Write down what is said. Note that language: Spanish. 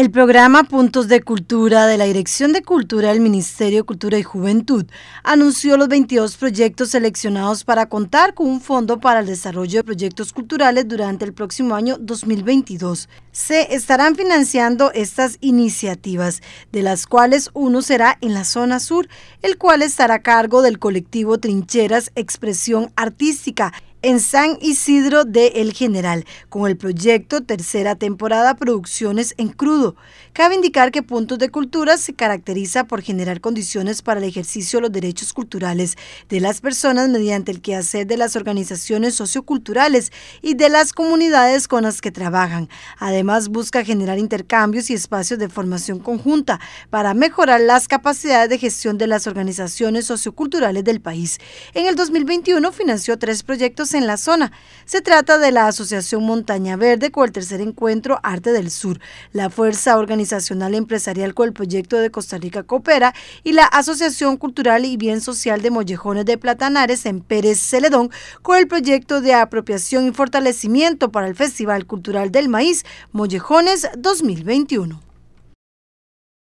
El programa Puntos de Cultura de la Dirección de Cultura del Ministerio de Cultura y Juventud anunció los 22 proyectos seleccionados para contar con un fondo para el desarrollo de proyectos culturales durante el próximo año 2022. Se estarán financiando estas iniciativas, de las cuales uno será en la zona sur, el cual estará a cargo del colectivo Trincheras Expresión Artística en San Isidro de El General, con el proyecto Tercera temporada Producciones en Crudo. Cabe indicar que Puntos de Cultura se caracteriza por generar condiciones para el ejercicio de los derechos culturales de las personas mediante el quehacer de las organizaciones socioculturales y de las comunidades con las que trabajan. Además, busca generar intercambios y espacios de formación conjunta para mejorar las capacidades de gestión de las organizaciones socioculturales del país. En el 2021 financió tres proyectos en la zona. Se trata de la Asociación Montaña Verde con el tercer encuentro Arte del Sur, la Fuerza Organizacional Empresarial con el proyecto de Costa Rica Coopera y la Asociación Cultural y Bien Social de Mollejones de Platanares en Pérez Celedón con el proyecto de apropiación y fortalecimiento para el Festival Cultural del Maíz Mollejones 2021.